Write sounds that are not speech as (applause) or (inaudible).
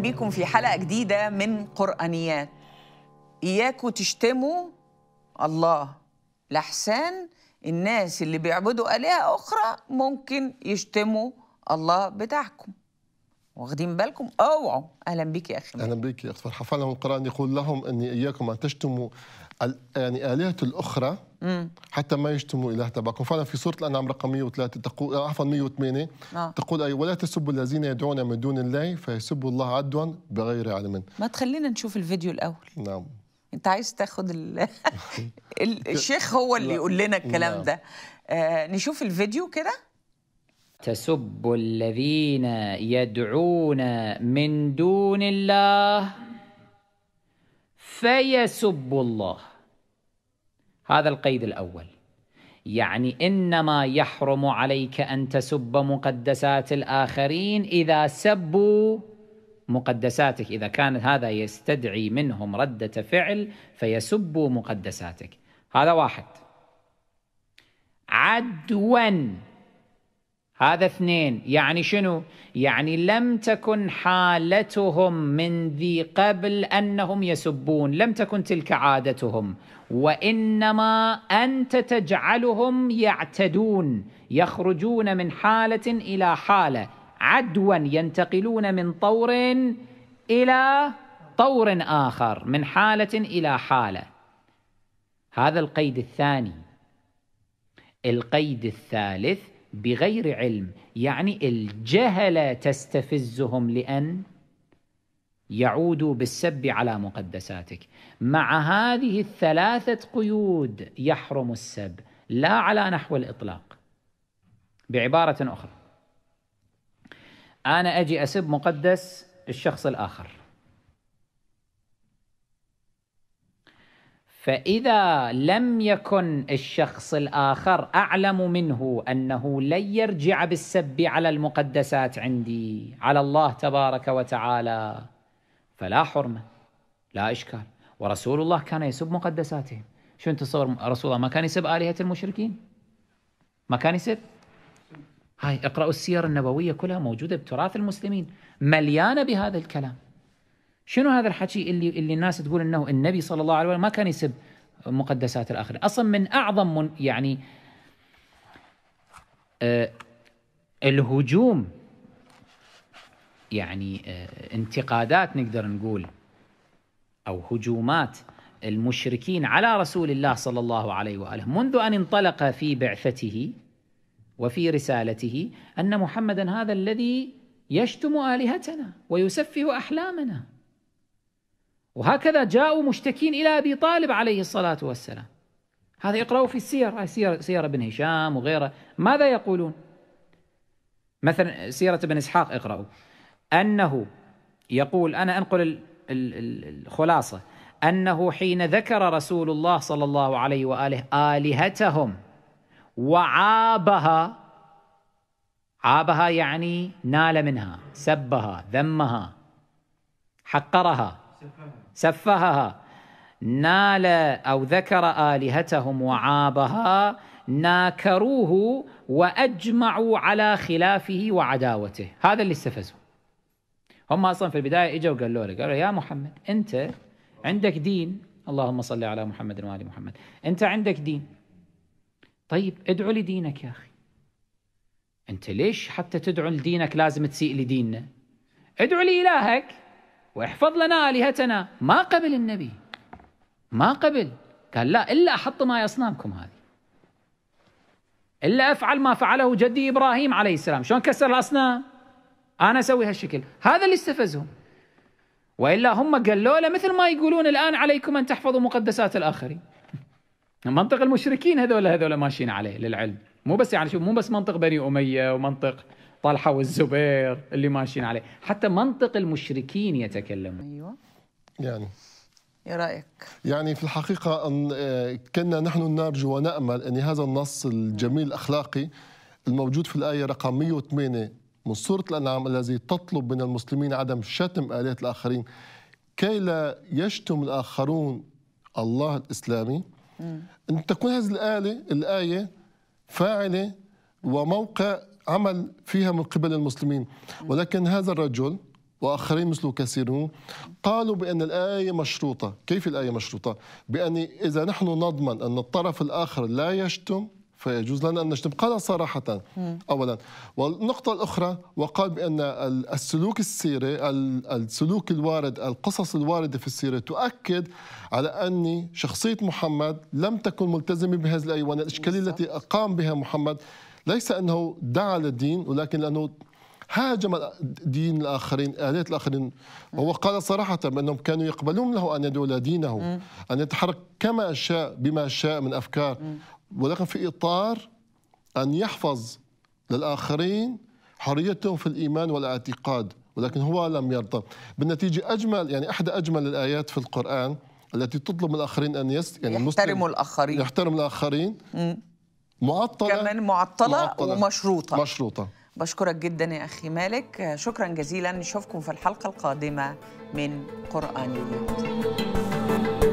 بكم في حلقة جديدة من قرآنيات إياكوا تشتموا الله لحسان الناس اللي بيعبدوا آلهة أخرى ممكن يشتموا الله بتاعكم واخدين بالكم اوعوا اهلا بك يا اخي اهلا بك يا اخت فرحه فعلا القران يقول لهم اني اياكم ان تشتموا يعني الهه الاخرى حتى ما يشتموا اله تبعكم فعلا في سوره الانعام رقم 103 تقول عفوا 108 آه. نعم. تقول اي ولا تسبوا الذين يدعون من دون الله فيسبوا الله عدوا بغير علم ما تخلينا نشوف الفيديو الاول نعم انت عايز تاخد (laughs) الشيخ هو اللي يقول لنا الكلام نعم. ده آه نشوف الفيديو كده تسب الذين يدعون من دون الله فيسبوا الله هذا القيد الأول يعني إنما يحرم عليك أن تسب مقدسات الآخرين إذا سبوا مقدساتك إذا كان هذا يستدعي منهم ردة فعل فيسبوا مقدساتك هذا واحد عدواً هذا اثنين يعني شنو يعني لم تكن حالتهم من ذي قبل أنهم يسبون لم تكن تلك عادتهم وإنما أنت تجعلهم يعتدون يخرجون من حالة إلى حالة عدوا ينتقلون من طور إلى طور آخر من حالة إلى حالة هذا القيد الثاني القيد الثالث بغير علم يعني الجهل تستفزهم لأن يعودوا بالسب على مقدساتك مع هذه الثلاثة قيود يحرم السب لا على نحو الإطلاق بعبارة أخرى أنا أجي أسب مقدس الشخص الآخر فاذا لم يكن الشخص الاخر اعلم منه انه لن يرجع بالسب على المقدسات عندي على الله تبارك وتعالى فلا حرمه لا اشكال ورسول الله كان يسب مقدساتهم شو انت تصور رسول الله ما كان يسب الهه المشركين ما كان يسب هاي اقرأوا السير النبوية كلها موجودة بتراث المسلمين مليانة بهذا الكلام شنو هذا الحكي اللي اللي الناس تقول انه النبي صلى الله عليه وسلم ما كان يسب مقدسات الاخره، اصلا من اعظم من يعني آه الهجوم يعني آه انتقادات نقدر نقول او هجومات المشركين على رسول الله صلى الله عليه واله منذ ان انطلق في بعثته وفي رسالته ان محمدا هذا الذي يشتم الهتنا ويسفه احلامنا وهكذا جاءوا مشتكين إلى أبي طالب عليه الصلاة والسلام هذا يقرأوا في السير سير, سير ابن هشام وغيره ماذا يقولون مثلا سيرة ابن إسحاق اقرأوا أنه يقول أنا أنقل الخلاصة أنه حين ذكر رسول الله صلى الله عليه وآله آلهتهم وعابها عابها يعني نال منها سبها ذمها حقرها سفهها نال أو ذكر آلهتهم وعابها ناكروه وأجمعوا على خلافه وعداوته هذا اللي استفزوا هم أصلا في البداية إجوا وقالوا له قالوا يا محمد أنت عندك دين اللهم صل على محمد وآل محمد أنت عندك دين طيب ادعو لدينك يا أخي أنت ليش حتى تدعو لدينك لازم تسيء لديننا ادعو لإلهك واحفظ لنا آلهتنا ما قبل النبي ما قبل قال لا إلا أحط ما أصنامكم هذه إلا أفعل ما فعله جدي إبراهيم عليه السلام شلون كسر الأصنام أنا أسوي هالشكل هذا اللي استفزهم وإلا هم قالوا له مثل ما يقولون الآن عليكم أن تحفظوا مقدسات الآخرين (laughs) منطق المشركين هذول هذول ماشيين عليه للعلم مو بس يعني شوف مو بس منطق بني أمية ومنطق طلحه والزبير اللي ماشيين عليه حتى منطق المشركين يتكلمون ايوه يعني ايه رايك؟ يعني في الحقيقه أن آه، كنا نحن نرجو ونامل ان هذا النص الجميل الاخلاقي الموجود في الايه رقم 108 من سوره الانعام الذي تطلب من المسلمين عدم شتم الهه الاخرين كي لا يشتم الاخرون الله الاسلامي ان تكون هذه الاله الايه فاعله وموقع عمل فيها من قبل المسلمين ولكن هذا الرجل واخرين مثله كثيرون قالوا بان الايه مشروطه، كيف الايه مشروطه؟ بان اذا نحن نضمن ان الطرف الاخر لا يشتم فيجوز لنا ان نشتم، قال صراحه اولا، والنقطه الاخرى وقال بان السلوك السيري السلوك الوارد، القصص الوارده في السيره تؤكد على ان شخصيه محمد لم تكن ملتزمه بهذه الايه وان الاشكاليه التي قام بها محمد ليس أنه دعا للدين ولكن لأنه هاجم دين الاخرين الات الاخرين وهو قال صراحه بانهم كانوا يقبلون له ان يدعو دينه ان يتحرك كما شاء بما شاء من افكار ولكن في اطار ان يحفظ للاخرين حريتهم في الايمان والاعتقاد ولكن هو لم يرضى بالنتيجه اجمل يعني احدى اجمل الايات في القران التي تطلب من الاخرين ان يس يعني يحترموا الاخرين يحترم الاخرين معطله كمان معطله, معطلة ومشروطه مشروطه بشكرك جدا يا اخي مالك شكرا جزيلا نشوفكم في الحلقه القادمه من قران اليوم